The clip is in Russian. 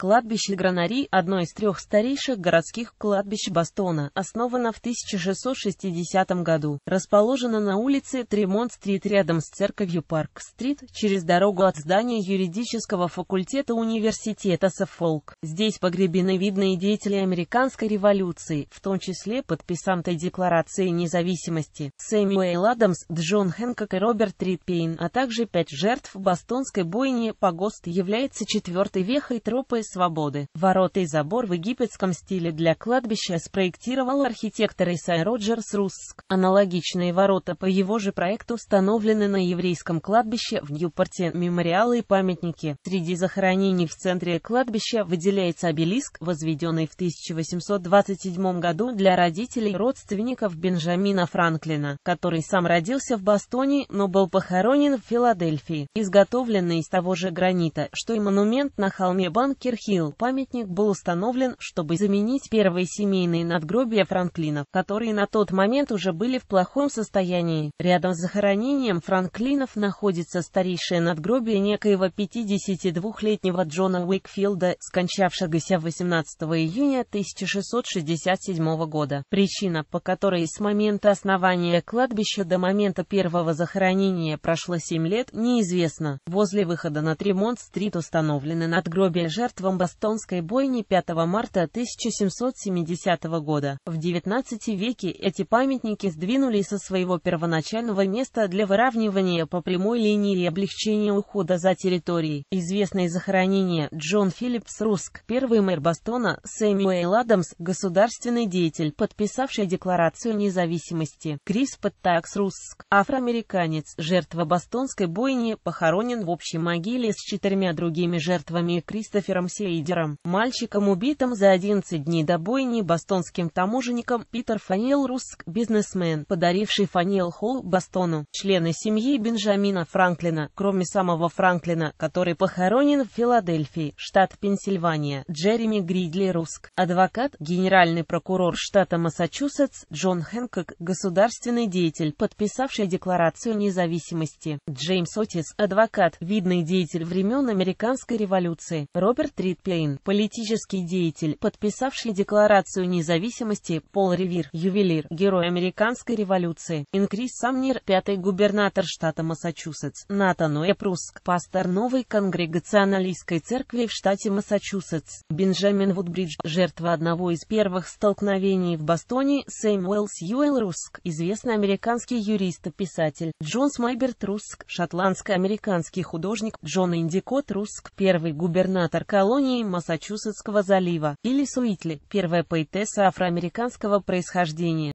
Кладбище Гранари, одно из трех старейших городских кладбищ Бастона, основано в 1660 году. Расположено на улице Тремонт-стрит рядом с церковью Парк-стрит, через дорогу от здания юридического факультета университета Саффолк. Здесь погребены видные деятели американской революции, в том числе подписанты Декларации независимости Сэмюэл Адамс, Джон Хэнкок и Роберт Риппейн, а также пять жертв бастонской бойни. Погост является четвертой вехой тропы свободы. Ворота и забор в египетском стиле для кладбища спроектировал архитектор Исай Роджерс Русск. Аналогичные ворота по его же проекту установлены на еврейском кладбище в Ньюпорте, мемориалы и памятники. Среди захоронений в центре кладбища выделяется обелиск, возведенный в 1827 году для родителей и родственников Бенджамина Франклина, который сам родился в Бостоне, но был похоронен в Филадельфии, изготовленный из того же гранита, что и монумент на холме Банкер Хилл. Памятник был установлен, чтобы заменить первые семейные надгробия Франклинов, которые на тот момент уже были в плохом состоянии. Рядом с захоронением Франклинов находится старейшее надгробие некоего 52-летнего Джона Уикфилда, скончавшегося 18 июня 1667 года. Причина, по которой с момента основания кладбища до момента первого захоронения прошло 7 лет, неизвестна. Возле выхода на Тремонт-стрит установлены надгробия жертвам Бостонской бойни 5 марта 1770 года. В 19 веке эти памятники сдвинулись со своего первоначального места для выравнивания по прямой линии и облегчения ухода за территорией. Известные захоронения Джон Филлипс Руск, первый мэр Бостона, Сэмюэл Адамс, государственный деятель, подписавший Декларацию независимости, Крис Паттакс Руск, афроамериканец, жертва бостонской бойни, похоронен в общей могиле с четырьмя другими жертвами Кристофером Сейдером, мальчиком убитым за 11 дней до бойни бостонским таможенником Питер Фанел Руск, бизнесмен, подаривший Фанел Холл Бостону, члены семьи Бенджамина Франклина, кроме самого Франклина, который похоронен в Филадельфии, штат Пенсильвания, Джереми Гридли Руск, адвокат, генеральный прокурор штата Массачусетс Джон Хэнкок, государственный деятель, подписавший Декларацию независимости, Джеймс Отис, адвокат, видный деятель времен Американской революции, Роберт Пейн, политический деятель, подписавший Декларацию независимости, Пол Ревир, ювелир, герой американской революции, Инкрис Самнир, пятый губернатор штата Массачусетс, Натан Уэпруск, пастор новой конгрегационалистской церкви в штате Массачусетс, Бенджамин Вудбридж, жертва одного из первых столкновений в Бастоне, Сэмюэл Юэл Руск, известный американский юрист и писатель, Джонс Майберт Руск, шотландско-американский художник, Джон Индикот Руск, первый губернатор Колумбии, колонии Массачусетского залива, или Суитли, первая поэтесса афроамериканского происхождения.